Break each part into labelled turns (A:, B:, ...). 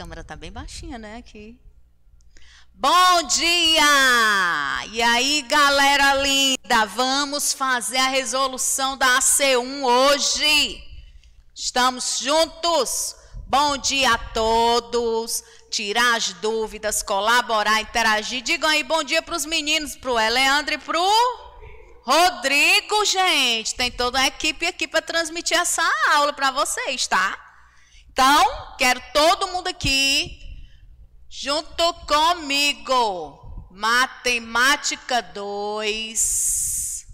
A: câmera tá bem baixinha, né? Aqui. Bom dia! E aí, galera linda, vamos fazer a resolução da AC1 hoje. Estamos juntos? Bom dia a todos. Tirar as dúvidas, colaborar, interagir. Digam aí bom dia para os meninos, para o Eleandro e para o Rodrigo, gente. Tem toda a equipe aqui para transmitir essa aula para vocês, tá? Então, quero todo mundo aqui junto comigo. Matemática 2.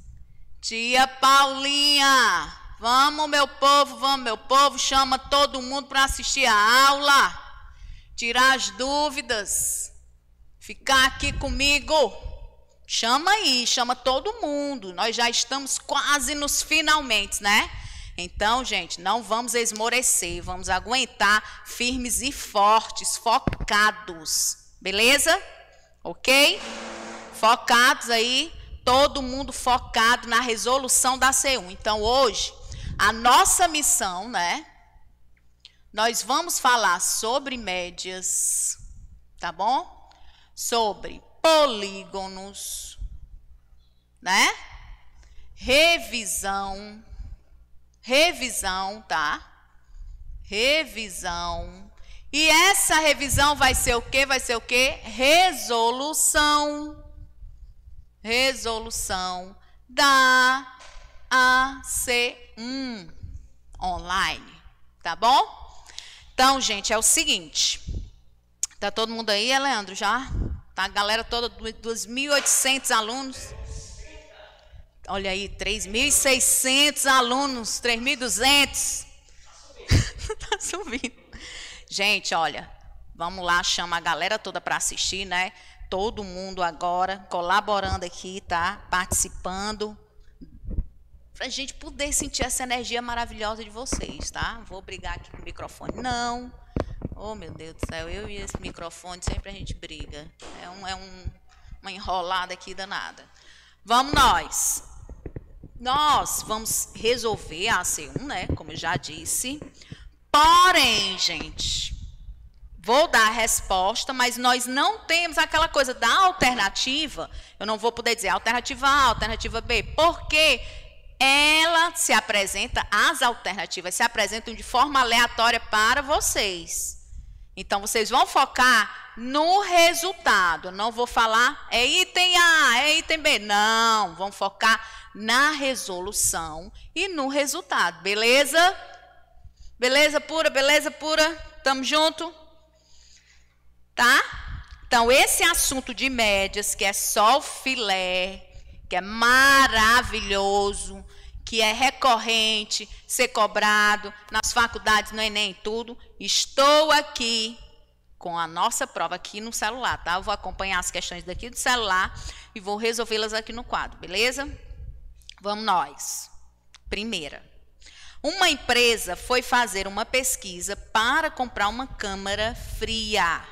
A: Tia Paulinha, vamos meu povo, vamos meu povo, chama todo mundo para assistir a aula. Tirar as dúvidas. Ficar aqui comigo. Chama aí, chama todo mundo. Nós já estamos quase nos finalmente, né? Então, gente, não vamos esmorecer, vamos aguentar firmes e fortes, focados. Beleza? Ok? Focados aí, todo mundo focado na resolução da C1. Então, hoje, a nossa missão, né? Nós vamos falar sobre médias, tá bom? Sobre polígonos, né? Revisão revisão, tá? Revisão. E essa revisão vai ser o quê? Vai ser o quê? Resolução. Resolução da AC1 online, tá bom? Então, gente, é o seguinte. Tá todo mundo aí, Leandro, já? Tá a galera toda, 2.800 alunos. Olha aí, 3.600 alunos, 3.200. Está subindo. Gente, olha, vamos lá, chama a galera toda para assistir, né? Todo mundo agora colaborando aqui, tá? Participando. Para a gente poder sentir essa energia maravilhosa de vocês, tá? Vou brigar aqui com o microfone, não. Oh, meu Deus do céu, eu e esse microfone sempre a gente briga. É, um, é um, uma enrolada aqui danada. Vamos nós. Nós vamos resolver a AC1, né? Como eu já disse. Porém, gente, vou dar a resposta, mas nós não temos aquela coisa da alternativa. Eu não vou poder dizer alternativa A, alternativa B, porque ela se apresenta, as alternativas se apresentam de forma aleatória para vocês. Então, vocês vão focar no resultado. não vou falar é item A, é item B. Não, vão focar na resolução e no resultado. Beleza? Beleza pura, beleza pura? Tamo junto? Tá? Então, esse assunto de médias, que é só o filé, que é maravilhoso, que é recorrente, ser cobrado nas faculdades, no Enem tudo, estou aqui com a nossa prova aqui no celular, tá? Eu vou acompanhar as questões daqui do celular e vou resolvê-las aqui no quadro, beleza? Vamos nós. Primeira. Uma empresa foi fazer uma pesquisa para comprar uma câmara fria.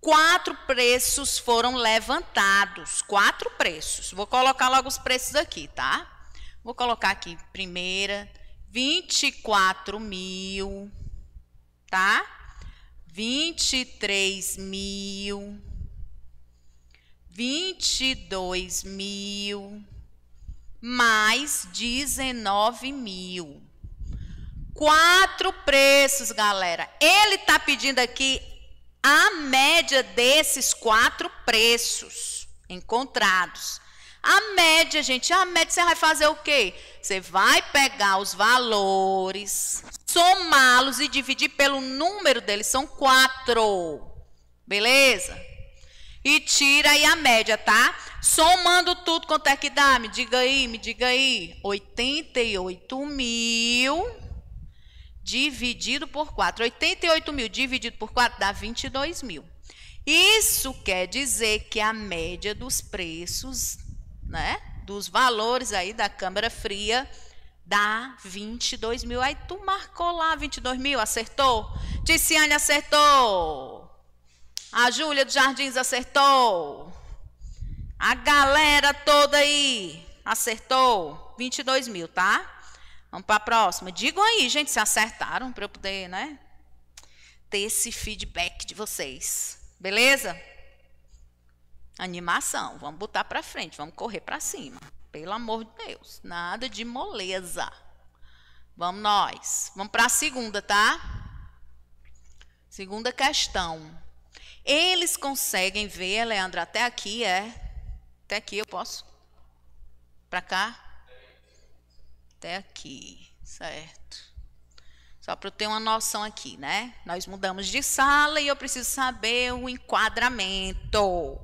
A: Quatro preços foram levantados. Quatro preços. Vou colocar logo os preços aqui, tá? Vou colocar aqui, primeira, 24 mil, tá? 23 mil, 22 mil, mais 19 mil. Quatro preços, galera. Ele está pedindo aqui a média desses quatro preços encontrados. A média, gente, a média você vai fazer o quê? Você vai pegar os valores, somá-los e dividir pelo número deles, são quatro. Beleza? E tira aí a média, tá? Somando tudo, quanto é que dá? Me diga aí, me diga aí. 88 mil dividido por 4. 88 mil dividido por 4 dá 22 mil. Isso quer dizer que a média dos preços, né? Dos valores aí da câmara fria dá 22 mil. Aí tu marcou lá 22 mil, acertou? Ticiane acertou. A Júlia dos Jardins acertou. A galera toda aí acertou. 22 mil, tá? Vamos para a próxima. Digam aí, gente, se acertaram para eu poder, né? Ter esse feedback de vocês. Beleza? Animação. Vamos botar para frente, vamos correr para cima. Pelo amor de Deus. Nada de moleza. Vamos nós. Vamos para a segunda, tá? Segunda questão. Eles conseguem ver, Leandro, até aqui é. Até aqui eu posso? Para cá? Até aqui, certo. Só para eu ter uma noção aqui, né? Nós mudamos de sala e eu preciso saber o enquadramento.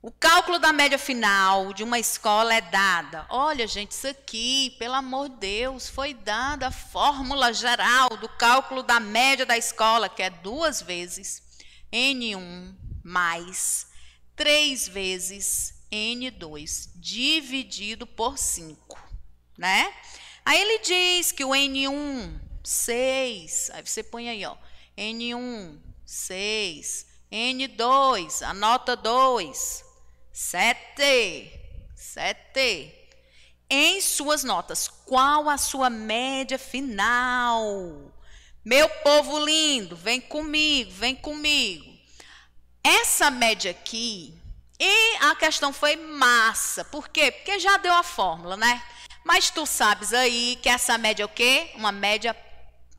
A: O cálculo da média final de uma escola é dada. Olha, gente, isso aqui, pelo amor de Deus, foi dada a fórmula geral do cálculo da média da escola, que é duas vezes N1 mais 3 vezes N2 dividido por 5, né? Aí ele diz que o N1, 6, aí você põe aí, ó, N1, 6, N2, anota 2, 7, 7. Em suas notas, qual a sua média final? Meu povo lindo, vem comigo, vem comigo. Essa média aqui, e a questão foi massa. Por quê? Porque já deu a fórmula, né? Mas tu sabes aí que essa média é o quê? Uma média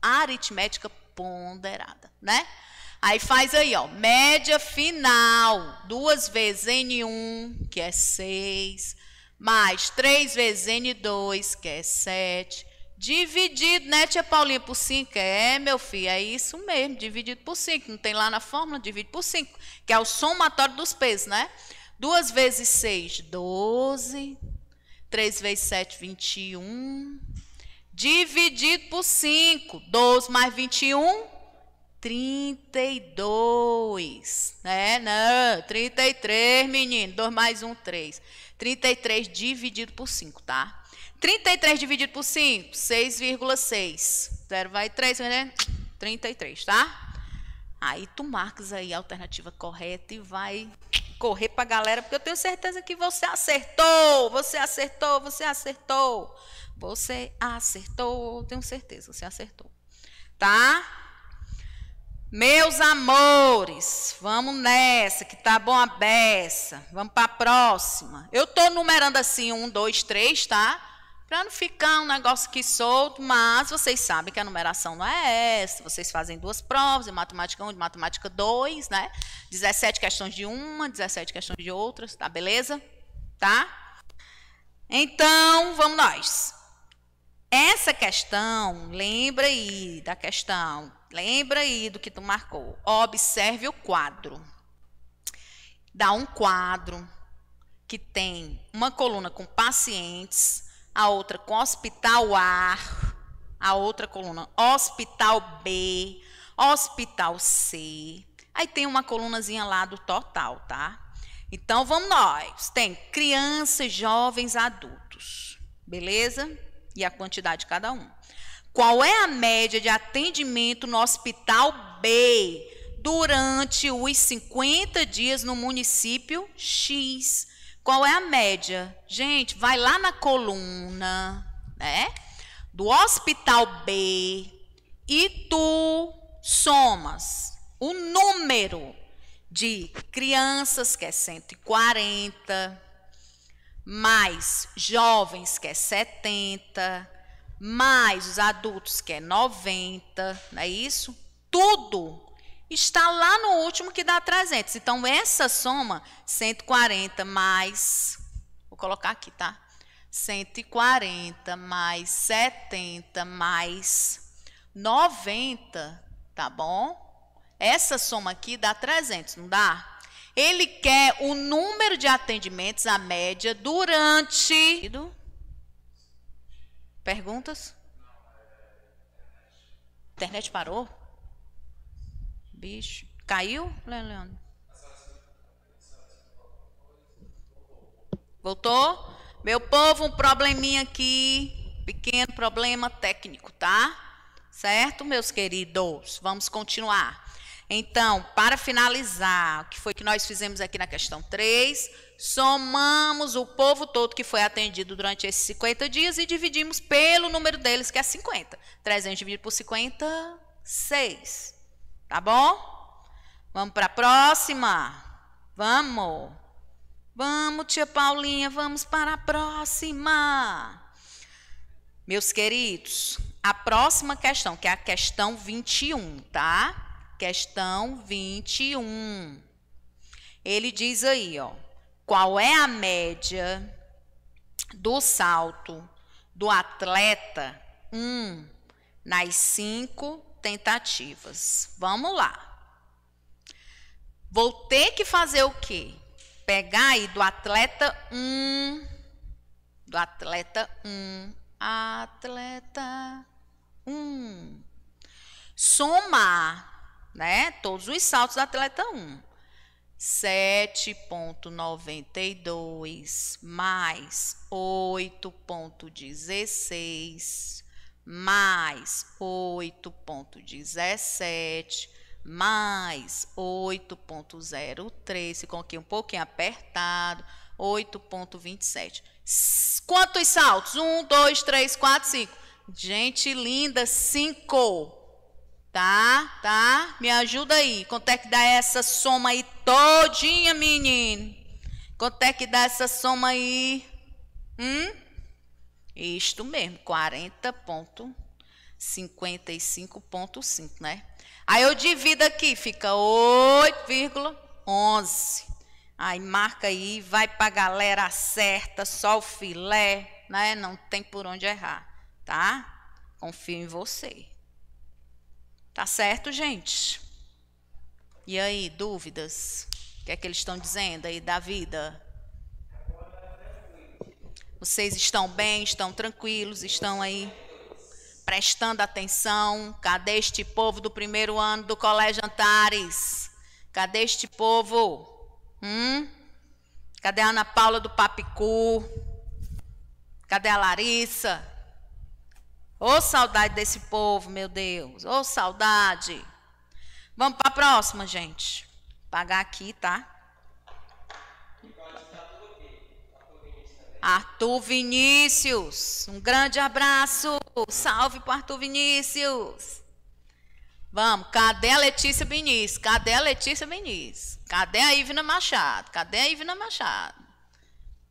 A: aritmética ponderada, né? Aí faz aí, ó, média final, duas vezes N1, que é 6, mais 3 vezes N2, que é 7, Dividido, né, tia Paulinha, por 5? É, meu filho, é isso mesmo, dividido por 5. Não tem lá na fórmula, divide por 5, que é o somatório dos pesos, né? 2 vezes 6, 12. 3 vezes 7, 21. Dividido por 5, 12 mais 21, 32. Né? Não, 33, menino. 2 mais 1, 3. 33 dividido por 5, tá? 33 dividido por 5, 6,6. 0 vai 3, né? 33, tá? Aí tu marcas aí a alternativa correta e vai correr pra galera, porque eu tenho certeza que você acertou, você acertou, você acertou. Você acertou, tenho certeza, você acertou. Tá? Meus amores, vamos nessa, que tá bom a beça. Vamos para a próxima. Eu tô numerando assim, um, dois, três, tá? Para não ficar um negócio aqui solto, mas vocês sabem que a numeração não é essa. Vocês fazem duas provas, de matemática 1 e de matemática 2, né? 17 questões de uma, 17 questões de outras, tá beleza? Tá? Então, vamos nós. Essa questão, lembra aí da questão, lembra aí do que tu marcou. Observe o quadro. Dá um quadro que tem uma coluna com pacientes, a outra com hospital A, a outra coluna hospital B, hospital C. Aí tem uma colunazinha lá do total, tá? Então vamos nós. Tem crianças, jovens, adultos. Beleza? E a quantidade de cada um. Qual é a média de atendimento no hospital B durante os 50 dias no município X? Qual é a média? Gente, vai lá na coluna, né? Do hospital B e tu somas o número de crianças, que é 140, mais jovens, que é 70, mais os adultos, que é 90, não é isso? Tudo está lá no último que dá 300. Então, essa soma, 140 mais. Vou colocar aqui, tá? 140 mais 70 mais 90, tá bom? Essa soma aqui dá 300, não dá? Ele quer o número de atendimentos, a média, durante. Perguntas? internet parou? bicho. Caiu, Leandro? Voltou? Meu povo, um probleminha aqui. Pequeno problema técnico, tá? Certo, meus queridos? Vamos continuar. Então, para finalizar, o que foi que nós fizemos aqui na questão 3? Somamos o povo todo que foi atendido durante esses 50 dias e dividimos pelo número deles, que é 50. 300 dividido por 50, 6. Tá bom? Vamos para a próxima? Vamos. Vamos, tia Paulinha, vamos para a próxima. Meus queridos, a próxima questão, que é a questão 21, tá? Questão 21. Ele diz aí, ó, qual é a média do salto do atleta 1 um, nas 5 tentativas. Vamos lá. Vou ter que fazer o quê? Pegar aí do atleta 1. Um, do atleta 1. Um, atleta 1. Um. Somar, né? Todos os saltos do atleta 1. 7,92 mais 8,16 mais 8.17 mais 8.03, ficou aqui um pouquinho apertado, 8.27. Quantos saltos? 1, 2, 3, 4, 5. Gente linda, 5. Tá? Tá? Me ajuda aí. Quanto é que dá essa soma aí todinha, menino? Quanto é que dá essa soma aí? Hum? Isto mesmo, 40.55.5, né? Aí eu divido aqui, fica 8,11. Aí marca aí, vai para a galera certa, só o filé, né? Não tem por onde errar, tá? Confio em você. Tá certo, gente? E aí, dúvidas? O que é que eles estão dizendo aí da vida? Vocês estão bem, estão tranquilos, estão aí prestando atenção? Cadê este povo do primeiro ano do Colégio Antares? Cadê este povo? Hum? Cadê a Ana Paula do Papicu? Cadê a Larissa? Ô oh, saudade desse povo, meu Deus. Ô oh, saudade. Vamos para a próxima, gente. Vou pagar aqui, tá? Arthur Vinícius, um grande abraço. Salve para Arthur Vinícius. Vamos, cadê a Letícia Vinícius? Cadê a Letícia Vinícius? Cadê a Ivna Machado? Cadê a Ivna Machado?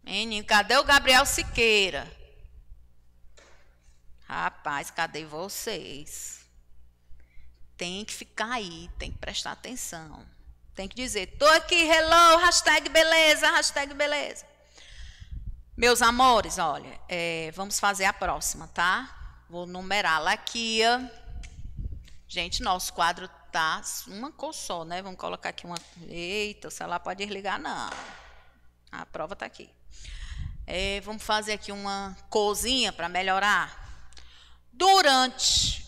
A: Menino, cadê o Gabriel Siqueira? Rapaz, cadê vocês? Tem que ficar aí, tem que prestar atenção. Tem que dizer, tô aqui, hello, hashtag beleza, hashtag beleza. Meus amores, olha, é, vamos fazer a próxima, tá? Vou numerá-la aqui. Gente, nosso quadro tá uma cor só, né? Vamos colocar aqui uma. Eita, sei lá, pode desligar, não. A prova tá aqui. É, vamos fazer aqui uma cozinha para melhorar. Durante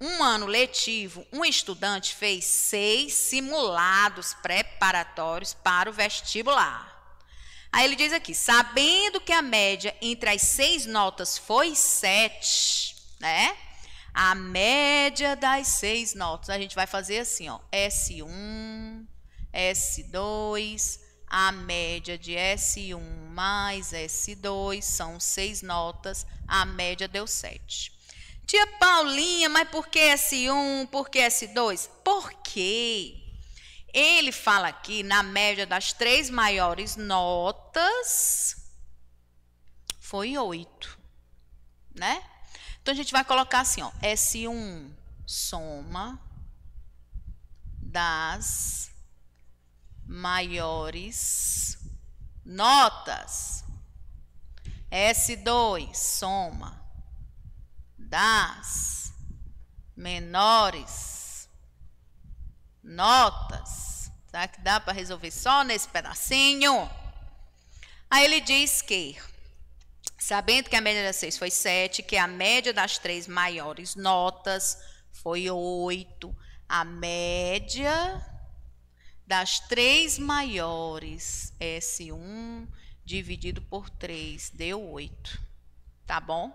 A: um ano letivo, um estudante fez seis simulados preparatórios para o vestibular. Aí ele diz aqui: sabendo que a média entre as seis notas foi sete, né? A média das seis notas. A gente vai fazer assim, ó. S1, S2. A média de S1 mais S2 são seis notas. A média deu sete. Tia Paulinha, mas por que S1? Por que S2? Por quê? Ele fala aqui na média das três maiores notas foi oito, né? Então a gente vai colocar assim, ó, S1 soma das maiores notas. S2 soma das menores notas tá? que dá para resolver só nesse pedacinho. Aí ele diz que, sabendo que a média das seis foi sete, que a média das três maiores notas foi oito, a média das três maiores, S1 dividido por 3, deu 8. Tá bom?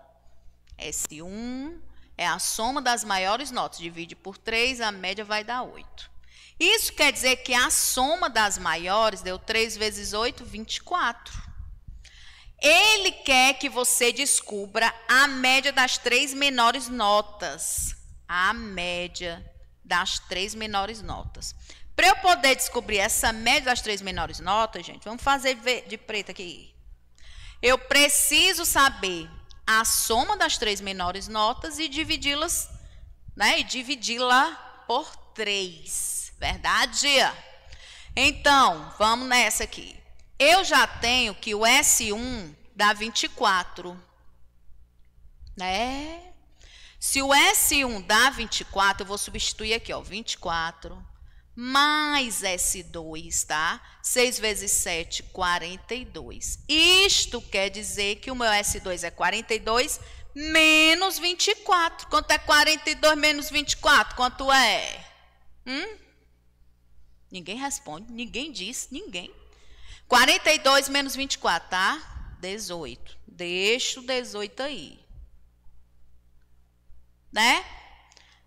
A: S1 é a soma das maiores notas, divide por 3, a média vai dar 8. Isso quer dizer que a soma das maiores deu 3 vezes 8, 24. Ele quer que você descubra a média das três menores notas. A média das três menores notas. Para eu poder descobrir essa média das três menores notas, gente, vamos fazer de preto aqui. Eu preciso saber a soma das três menores notas e dividi-las, né? E dividi-la por três. Verdade? Então, vamos nessa aqui. Eu já tenho que o S1 dá 24. Né? Se o S1 dá 24, eu vou substituir aqui, ó, 24 mais S2, tá? 6 vezes 7, 42. Isto quer dizer que o meu S2 é 42 menos 24. Quanto é 42 menos 24? Quanto é? Hum? Ninguém responde, ninguém diz, ninguém. 42 menos 24, tá? 18. Deixa o 18 aí. Né?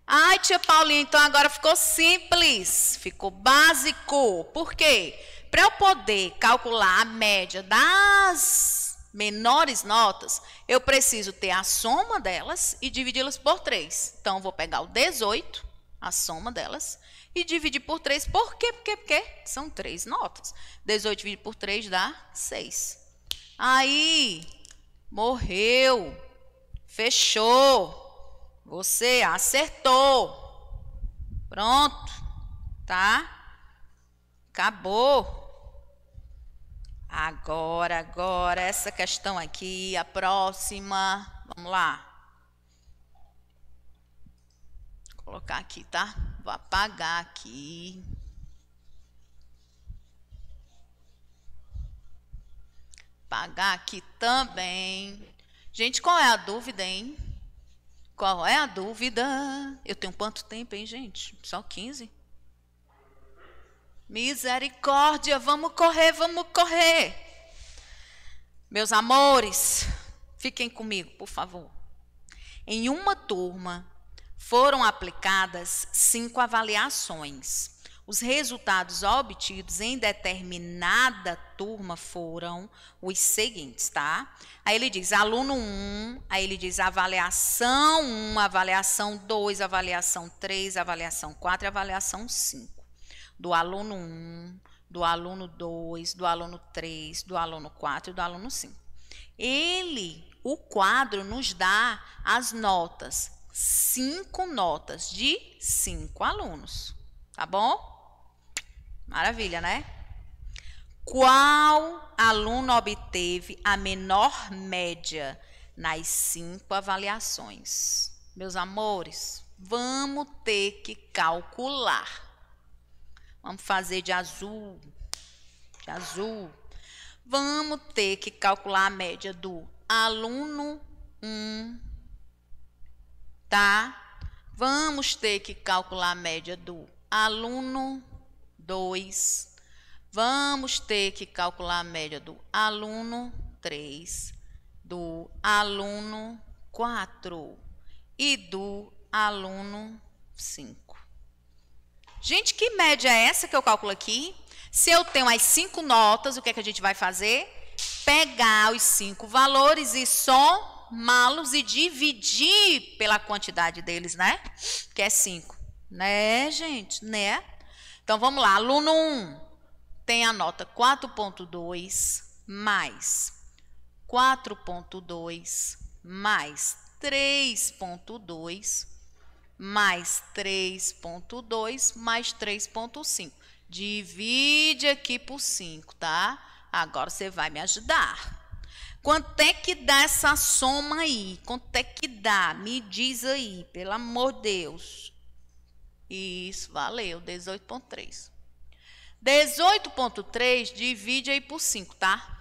A: Ai, tia Paulinha, então agora ficou simples, ficou básico. Por quê? Para eu poder calcular a média das menores notas, eu preciso ter a soma delas e dividi-las por 3. Então, eu vou pegar o 18, a soma delas, e dividir por 3. Por quê? Porque, porque são três notas. 18 dividido por 3 dá 6. Aí, morreu. Fechou. Você acertou. Pronto. Tá? Acabou. Agora, agora, essa questão aqui, a próxima. Vamos lá. colocar aqui, tá? Vou apagar aqui. Apagar aqui também. Gente, qual é a dúvida, hein? Qual é a dúvida? Eu tenho quanto tempo, hein, gente? Só 15? Misericórdia, vamos correr, vamos correr. Meus amores, fiquem comigo, por favor. Em uma turma, foram aplicadas cinco avaliações. Os resultados obtidos em determinada turma foram os seguintes, tá? Aí ele diz aluno 1, um, aí ele diz avaliação 1, um, avaliação 2, avaliação 3, avaliação 4 e avaliação 5. Do aluno 1, um, do aluno 2, do aluno 3, do aluno 4 e do aluno 5. Ele, o quadro, nos dá as notas cinco notas de cinco alunos. Tá bom? Maravilha, né? Qual aluno obteve a menor média nas cinco avaliações? Meus amores, vamos ter que calcular. Vamos fazer de azul, de azul. Vamos ter que calcular a média do aluno 1, um, tá? Vamos ter que calcular a média do aluno 2. Vamos ter que calcular a média do aluno 3, do aluno 4 e do aluno 5. Gente, que média é essa que eu calculo aqui? Se eu tenho as 5 notas, o que é que a gente vai fazer? Pegar os 5 valores e somar formá-los e dividir pela quantidade deles, né? Que é 5. Né, gente? Né? Então vamos lá. Aluno 1 um tem a nota 4.2 mais 4.2 mais 3.2 mais 3.2 mais 3.5. Divide aqui por 5, tá? Agora você vai me ajudar. Quanto é que dá essa soma aí? Quanto é que dá? Me diz aí, pelo amor de Deus. Isso, valeu, 18.3. 18.3 divide aí por 5, tá?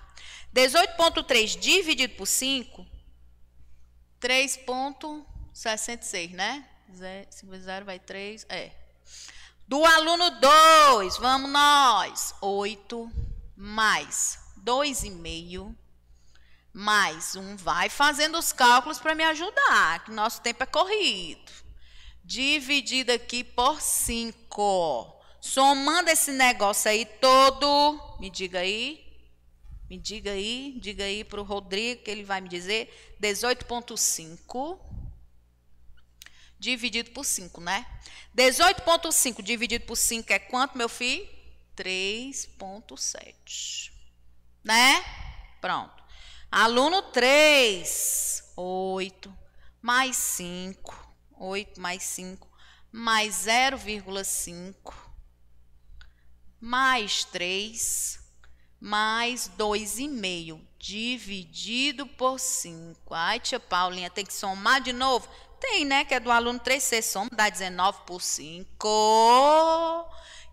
A: 18.3 dividido por 5, 3.66, né? 5 0 vai 3, é. Do aluno 2, vamos nós, 8 mais 2,5 mas um vai fazendo os cálculos para me ajudar, que nosso tempo é corrido. Dividido aqui por 5. Somando esse negócio aí todo, me diga aí, me diga aí, diga aí para o Rodrigo que ele vai me dizer. 18,5 dividido por 5, né? 18,5 dividido por 5 é quanto, meu filho? 3,7. Né? Pronto. Aluno 3, 8, mais 5, 8 mais 5, mais 0,5, mais 3, mais 2,5, dividido por 5. Ai, tia Paulinha, tem que somar de novo? Tem, né? Que é do aluno 3 você soma, dá 19 por 5,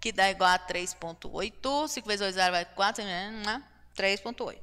A: que dá igual a 3,8. 5 vezes 2, 0, vai 4, 3,8. Né?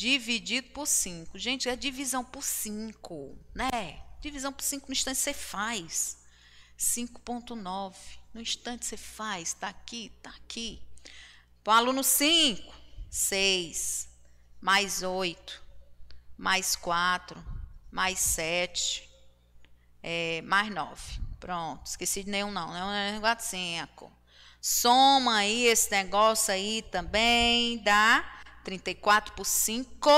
A: dividido por 5. Gente, é divisão por 5, né? Divisão por 5 no instante você faz. 5.9. No instante você faz, tá aqui, tá aqui. Para o aluno 5, 6, mais 8, mais 4, mais 7, é, mais 9. Pronto, esqueci de nenhum não, né? 4, 5. Soma aí esse negócio aí também, dá 34 por 5,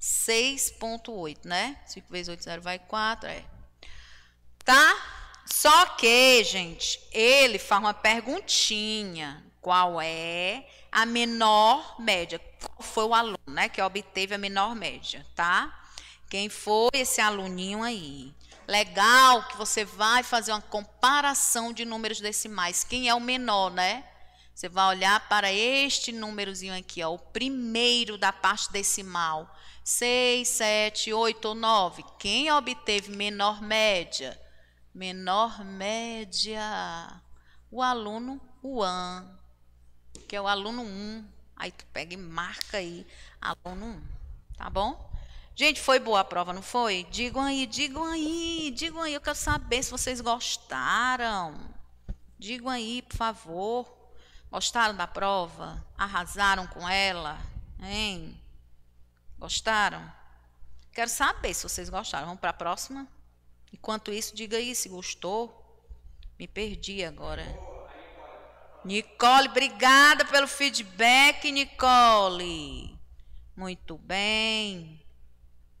A: 6,8, né? 5 vezes 8, 0 vai 4, é. Tá? Só que, gente, ele faz uma perguntinha. Qual é a menor média? Qual foi o aluno, né, que obteve a menor média, tá? Quem foi esse aluninho aí? Legal que você vai fazer uma comparação de números decimais. Quem é o menor, né? Você vai olhar para este númerozinho aqui, ó, o primeiro da parte decimal. 6, 7, 8 ou 9. Quem obteve menor média? Menor média. O aluno 1, que é o aluno 1. Aí tu pega e marca aí, aluno 1, tá bom? Gente, foi boa a prova, não foi? Digam aí, digam aí, digam aí. Eu quero saber se vocês gostaram. Digam aí, por favor. Gostaram da prova? Arrasaram com ela? Hein? Gostaram? Quero saber se vocês gostaram. Vamos para a próxima? Enquanto isso, diga aí se gostou. Me perdi agora. Nicole, obrigada pelo feedback, Nicole. Muito bem.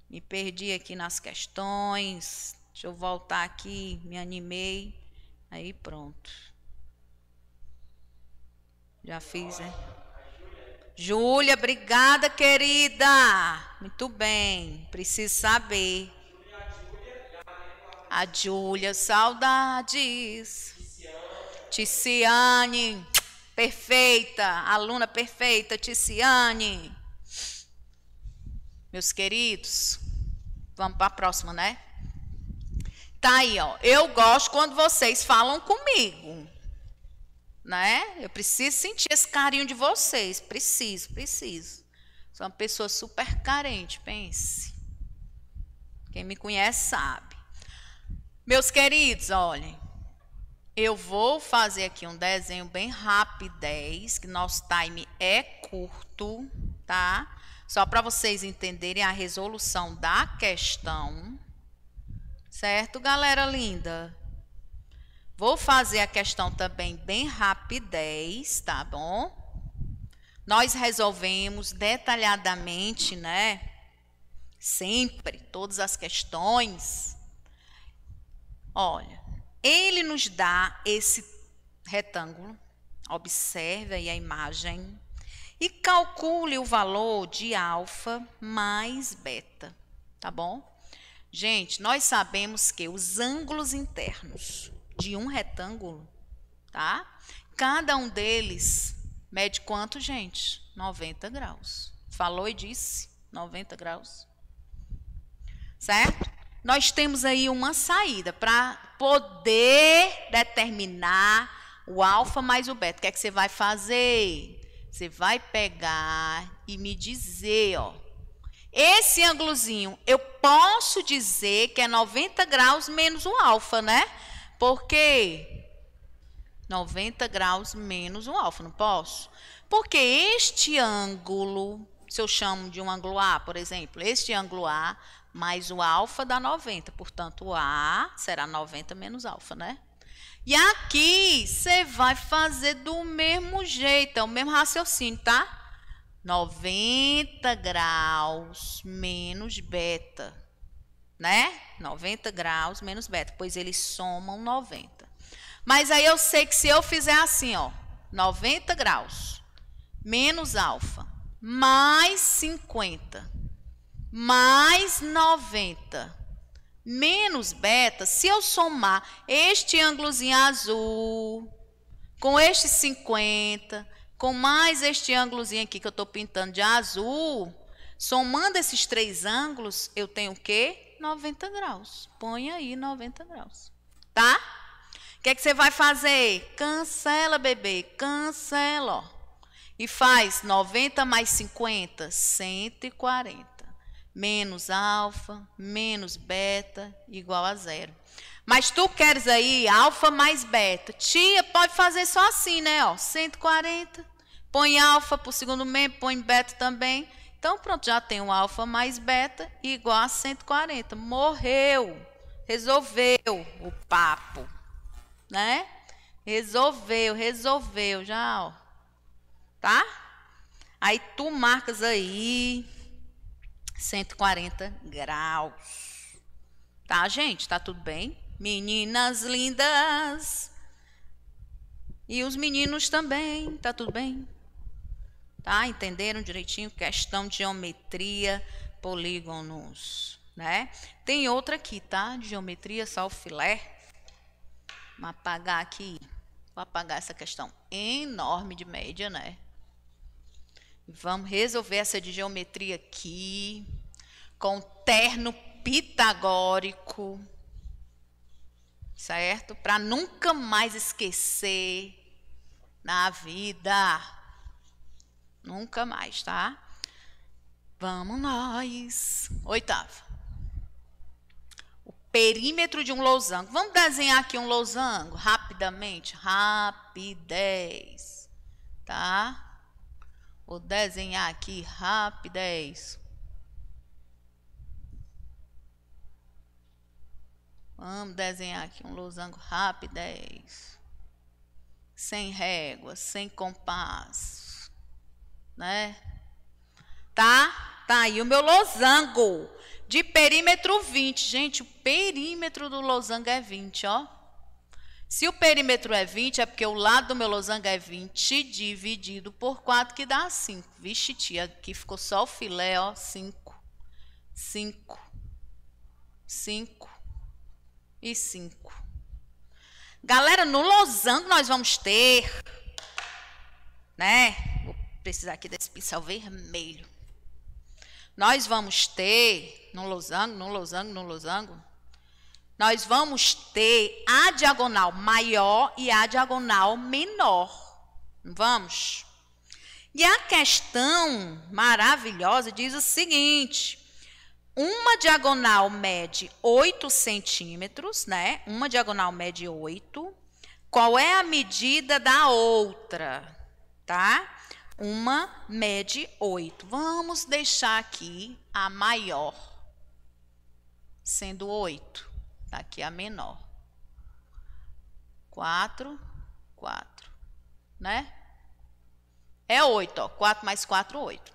A: Me perdi aqui nas questões. Deixa eu voltar aqui. Me animei. Aí pronto. Já fiz, né? Júlia, obrigada, querida. Muito bem. Preciso saber. A Júlia, saudades. Ticiane, perfeita, aluna perfeita, Ticiane. Meus queridos, vamos para a próxima, né? Tá aí, ó. Eu gosto quando vocês falam comigo né? Eu preciso sentir esse carinho de vocês, preciso, preciso. Sou uma pessoa super carente, pense. Quem me conhece sabe. Meus queridos, olhem, eu vou fazer aqui um desenho bem rapidez, que nosso time é curto, tá? Só para vocês entenderem a resolução da questão. Certo, galera linda? Vou fazer a questão também bem rapidez, tá bom? Nós resolvemos detalhadamente, né? Sempre, todas as questões. Olha, ele nos dá esse retângulo. Observe aí a imagem. E calcule o valor de alfa mais beta, tá bom? Gente, nós sabemos que os ângulos internos de um retângulo, tá? Cada um deles mede quanto, gente? 90 graus. Falou e disse 90 graus. Certo? Nós temos aí uma saída para poder determinar o alfa mais o beta. O que é que você vai fazer? Você vai pegar e me dizer, ó. Esse ângulozinho, eu posso dizer que é 90 graus menos o alfa, né? Por quê? 90 graus menos um alfa, não posso? Porque este ângulo, se eu chamo de um ângulo A, por exemplo, este ângulo A mais o alfa dá 90. Portanto, o A será 90 menos alfa, né? E aqui você vai fazer do mesmo jeito, é o mesmo raciocínio, tá? 90 graus menos beta né? 90 graus menos beta, pois eles somam 90. Mas aí eu sei que se eu fizer assim, ó, 90 graus menos alfa mais 50 mais 90 menos beta, se eu somar este ângulozinho azul com este 50 com mais este ângulozinho aqui que eu estou pintando de azul, somando esses três ângulos, eu tenho o quê? 90 graus. Põe aí 90 graus. Tá? O que, é que você vai fazer? Cancela, bebê. Cancela. Ó. E faz 90 mais 50, 140. Menos alfa, menos beta, igual a zero. Mas tu queres aí alfa mais beta. Tia, pode fazer só assim, né? Ó, 140. Põe alfa por segundo membro, põe beta também. Então, pronto, já tem um alfa mais beta igual a 140. Morreu. Resolveu o papo. Né? Resolveu, resolveu já, ó. Tá? Aí tu marcas aí 140 graus. Tá, gente? Tá tudo bem? Meninas lindas. E os meninos também, tá tudo bem? Tá? Entenderam direitinho? Questão de geometria, polígonos. Né? Tem outra aqui, tá? De geometria, o filé. Vou apagar aqui. Vou apagar essa questão enorme de média, né? Vamos resolver essa de geometria aqui. Com terno pitagórico. Certo? Para nunca mais esquecer na vida. Nunca mais, tá? Vamos nós. Oitava. O perímetro de um losango. Vamos desenhar aqui um losango rapidamente. Rapidez. Tá? Vou desenhar aqui rapidez. Vamos desenhar aqui um losango rapidez. Sem régua, sem compasso né? Tá? Tá aí o meu losango de perímetro 20. Gente, o perímetro do losango é 20, ó. Se o perímetro é 20, é porque o lado do meu losango é 20 dividido por 4, que dá 5. Vixe, tia, aqui ficou só o filé, ó, 5. 5. 5 e 5. Galera, no losango nós vamos ter, né? precisar aqui desse pincel vermelho. Nós vamos ter, no losango, no losango, no losango, nós vamos ter a diagonal maior e a diagonal menor. Não vamos? E a questão maravilhosa diz o seguinte: uma diagonal mede 8 centímetros, né? Uma diagonal mede 8. Qual é a medida da outra? Tá? Uma mede 8. Vamos deixar aqui a maior, sendo 8. Está aqui a menor. 4, 4. Né? É 8, ó. 4 mais 4, 8.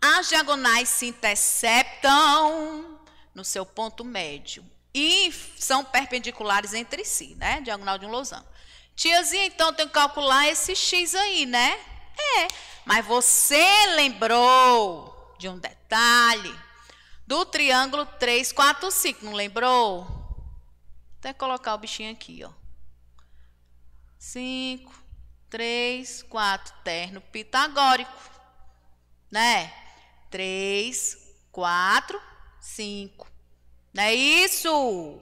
A: As diagonais se interceptam no seu ponto médio e são perpendiculares entre si, né? Diagonal de um losango. Tiazinha, então, tem que calcular esse x aí, né? É, mas você lembrou de um detalhe do triângulo 3, 4, 5, não lembrou? Vou até colocar o bichinho aqui, ó. 5, 3, 4, terno pitagórico, né? 3, 4, 5. Não é isso?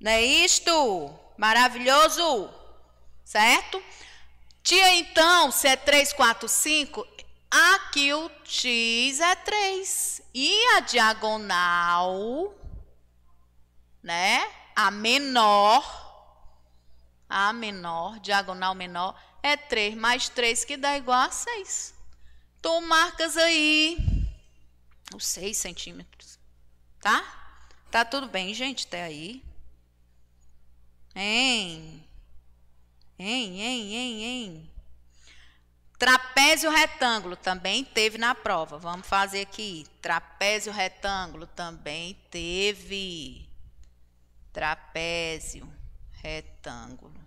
A: Não é isto? Maravilhoso? Certo? Tia, então, se é 3, 4, 5, aqui o x é 3. E a diagonal, né? A menor, a menor, diagonal menor, é 3 mais 3, que dá igual a 6. Tu marcas aí os 6 centímetros, tá? Tá tudo bem, gente, até aí. Hein? Hein, hein, hein, hein. Trapézio retângulo também teve na prova. Vamos fazer aqui. Trapézio retângulo também teve. Trapézio retângulo.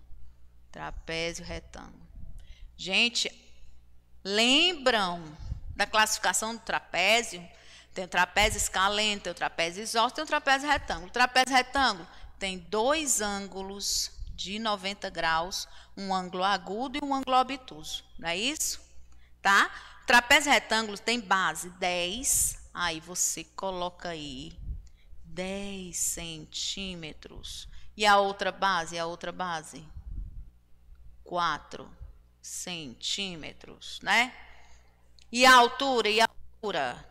A: Trapézio retângulo. Gente, lembram da classificação do trapézio? Tem o trapézio escaleno, tem o trapézio isósceles, tem o trapézio retângulo. O trapézio retângulo tem dois ângulos de 90 graus, um ângulo agudo e um ângulo obtuso, não é isso? Tá? Trapézio retângulo tem base 10, aí você coloca aí 10 centímetros. E a outra base, a outra base? 4 centímetros, né? E a altura, e a altura?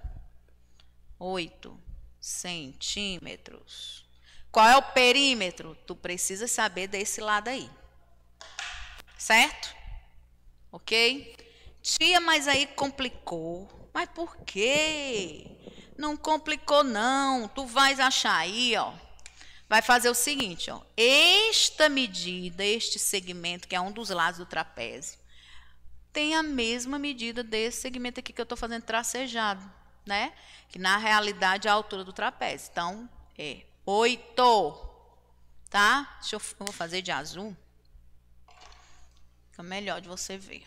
A: 8 centímetros. Qual é o perímetro? Tu precisa saber desse lado aí. Certo? Ok? Tia, mas aí complicou. Mas por quê? Não complicou, não. Tu vais achar aí, ó. Vai fazer o seguinte, ó. Esta medida, este segmento, que é um dos lados do trapézio, tem a mesma medida desse segmento aqui que eu estou fazendo tracejado, né? Que na realidade é a altura do trapézio. Então, é 8. Tá? Deixa eu, eu vou fazer de azul. Fica melhor de você ver.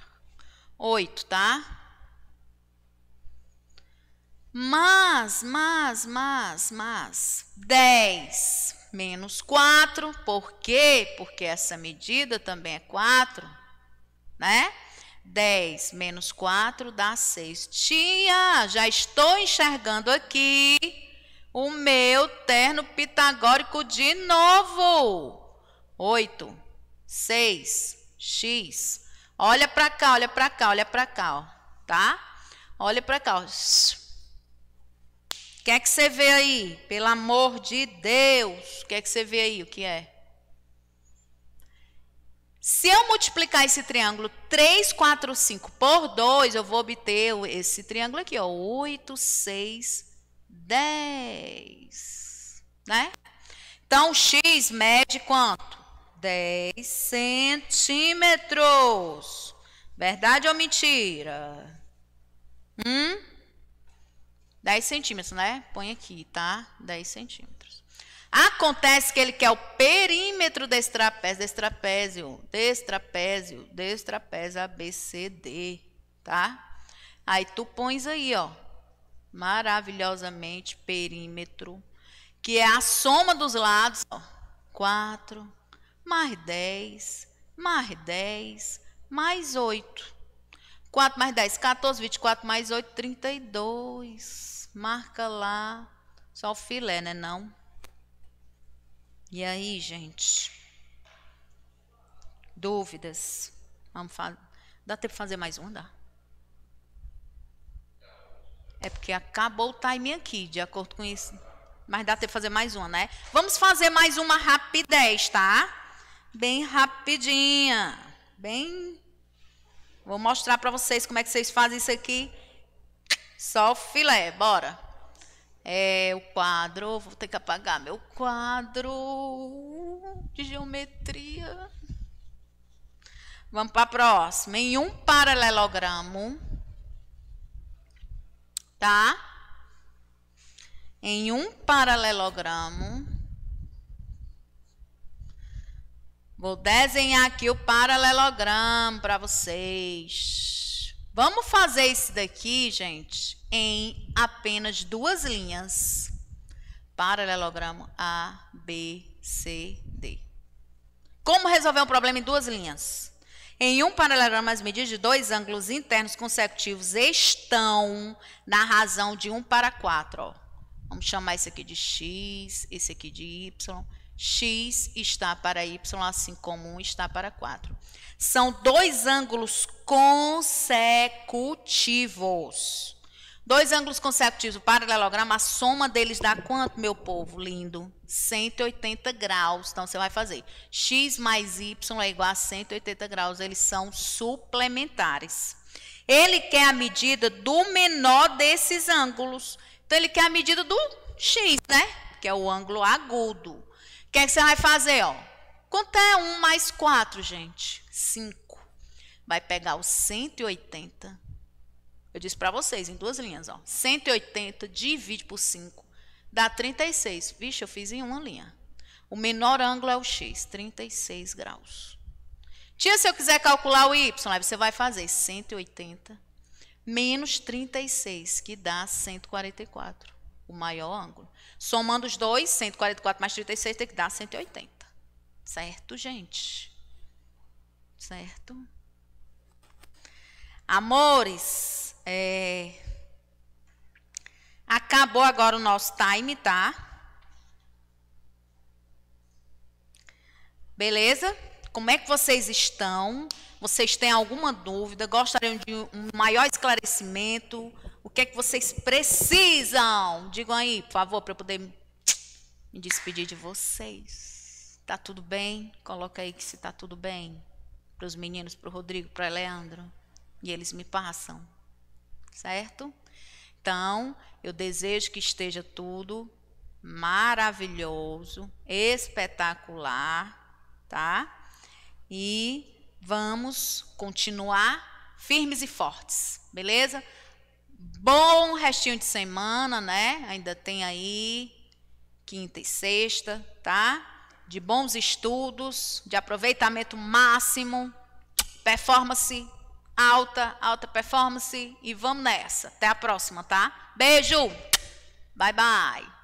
A: 8, tá? Mas, mas, mas, mas, 10 menos 4, por quê? Porque essa medida também é 4, né? 10 menos 4 dá 6. Tia, já estou enxergando aqui o meu terno pitagórico de novo. 8, 6, x. Olha para cá, olha para cá, olha para cá, ó, tá? Olha para cá. O que é que você vê aí? Pelo amor de Deus, o que é que você vê aí? O que é? Se eu multiplicar esse triângulo 3, 4, 5 por 2, eu vou obter esse triângulo aqui, ó, 8, 6, 10, né? Então, X mede quanto? 10 centímetros. Verdade ou mentira? Hum? 10 centímetros, né? Põe aqui, tá? 10 centímetros. Acontece que ele quer o perímetro desse trapézio, desse trapézio, desse trapézio, desse trapézio ABCD, tá? Aí tu pões aí, ó, maravilhosamente perímetro, que é a soma dos lados. Ó, 4, mais 10, mais 10, mais 8. 4 mais 10, 14, 24 mais 8, 32. Marca lá. Só o filé, né? Não. E aí, gente? Dúvidas? Vamos fazer. Dá tempo de fazer mais um? Dá. É porque acabou o time aqui, de acordo com isso. Mas dá até fazer mais uma, né? Vamos fazer mais uma rapidez, tá? Bem rapidinha. Bem. Vou mostrar para vocês como é que vocês fazem isso aqui. Só o filé, bora. É o quadro. Vou ter que apagar meu quadro de geometria. Vamos para a próxima. Em um paralelogramo tá? Em um paralelogramo. Vou desenhar aqui o paralelogramo para vocês. Vamos fazer isso daqui, gente, em apenas duas linhas. Paralelogramo A, B, C, D. Como resolver um problema em duas linhas? Em um paralelogramo, as medidas de dois ângulos internos consecutivos estão na razão de 1 para 4. Ó. Vamos chamar esse aqui de x, esse aqui de y. x está para y, assim como 1 está para 4. São dois ângulos consecutivos. Dois ângulos consecutivos, paralelograma, a soma deles dá quanto, meu povo? Lindo. 180 graus. Então, você vai fazer x mais y é igual a 180 graus. Eles são suplementares. Ele quer a medida do menor desses ângulos. Então, ele quer a medida do x, né? Que é o ângulo agudo. O que, é que você vai fazer, ó? Quanto é 1 mais 4, gente? 5. Vai pegar o 180 eu disse para vocês, em duas linhas, ó. 180 divide por 5 dá 36. Vixe, eu fiz em uma linha. O menor ângulo é o x, 36 graus. Tia, se eu quiser calcular o y, você vai fazer 180 menos 36, que dá 144, o maior ângulo. Somando os dois, 144 mais 36 tem que dar 180. Certo, gente? Certo? Amores, é... Acabou agora o nosso time, tá? Beleza? Como é que vocês estão? Vocês têm alguma dúvida? Gostariam de um maior esclarecimento? O que é que vocês precisam? Digam aí, por favor, para eu poder me despedir de vocês. Tá tudo bem? Coloca aí que se tá tudo bem. Para os meninos, para o Rodrigo, para o Leandro. E eles me passam certo? Então, eu desejo que esteja tudo maravilhoso, espetacular, tá? E vamos continuar firmes e fortes, beleza? Bom restinho de semana, né? Ainda tem aí quinta e sexta, tá? De bons estudos, de aproveitamento máximo, performance alta, alta performance e vamos nessa. Até a próxima, tá? Beijo. Bye bye.